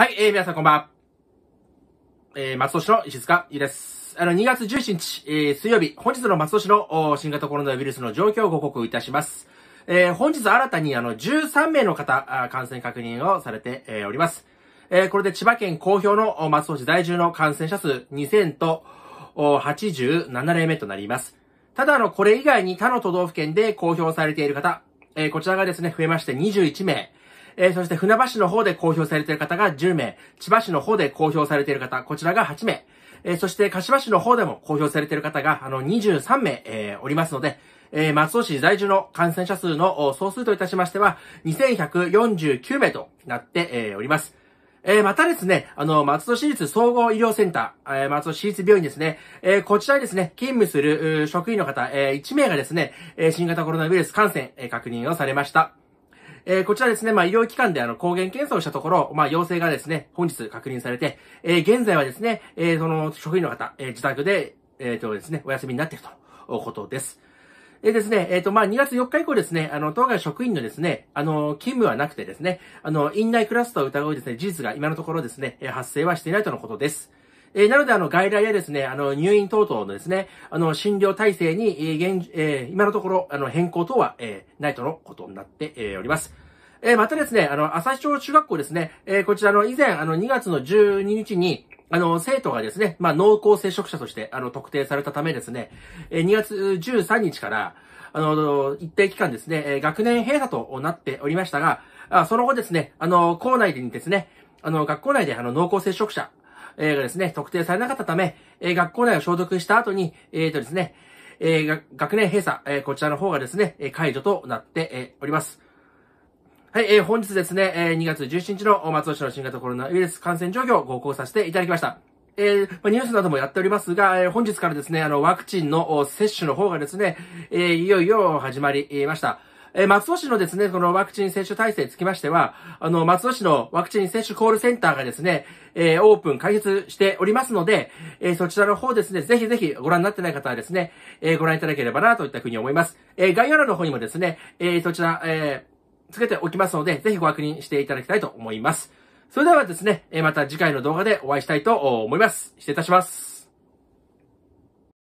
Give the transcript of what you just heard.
はい、えー、皆さんこんばんは。えー、松戸市の石塚ゆです。あの、2月17日、えー、水曜日、本日の松戸市の新型コロナウイルスの状況をご報告いたします。えー、本日新たにあの、13名の方、感染確認をされて、えー、おります。えー、これで千葉県公表の松戸市在住の感染者数2000と87例目となります。ただあの、これ以外に他の都道府県で公表されている方、えー、こちらがですね、増えまして21名、えー、そして船橋の方で公表されている方が10名、千葉市の方で公表されている方、こちらが8名、えー、そして柏市の方でも公表されている方が、あの、23名、えー、おりますので、えー、松尾市在住の感染者数の総数といたしましては、2149名となって、えー、おります。えー、またですね、あの、松戸市立総合医療センター、えー、松戸市立病院ですね、えー、こちらにですね、勤務する職員の方、えー、1名がですね、えー、新型コロナウイルス感染、えー、確認をされました。えー、こちらですね、まあ、医療機関であの、抗原検査をしたところ、まあ、陽性がですね、本日確認されて、えー、現在はですね、えー、その、職員の方、えー、自宅で、えっ、ー、とですね、お休みになっているということです。でですね、えっ、ー、と、まあ、2月4日以降ですね、あの、当該職員のですね、あの、勤務はなくてですね、あの、院内クラスターを疑うですね、事実が今のところですね、発生はしていないとのことです。えー、なので、あの、外来やですね、あの、入院等々のですね、あの、診療体制に、えー、現、えー、今のところ、あの、変更等は、えー、ないとのことになって、えー、おります。えー、またですね、あの、朝日町中学校ですね、えー、こちらの以前、あの、2月の12日に、あの、生徒がですね、まあ、濃厚接触者として、あの、特定されたためですね、えー、2月13日から、あの、一定期間ですね、え学年閉鎖となっておりましたが、あその後ですね、あの、校内でにですね、あの、学校内であの、濃厚接触者えー、がですね、特定されなかったため、えー、学校内を消毒した後に、えーとですね、えー、学年閉鎖、えー、こちらの方がですね、解除となって、えー、おります。はい、えー、本日ですね、えー、2月17日の松尾市の新型コロナウイルス感染状況をご講させていただきました。えー、ニュースなどもやっておりますが、えー、本日からですね、あの、ワクチンの接種の方がですね、えー、いよいよ始まりました。えー、松尾市のですね、このワクチン接種体制につきましては、あの、松尾市のワクチン接種コールセンターがですね、えー、オープン開設しておりますので、えー、そちらの方ですね、ぜひぜひご覧になってない方はですね、えご覧いただければなといったふうに思います。え概要欄の方にもですね、えそちら、えつけておきますので、ぜひご確認していただきたいと思います。それではですね、えまた次回の動画でお会いしたいと思います。失礼いたします。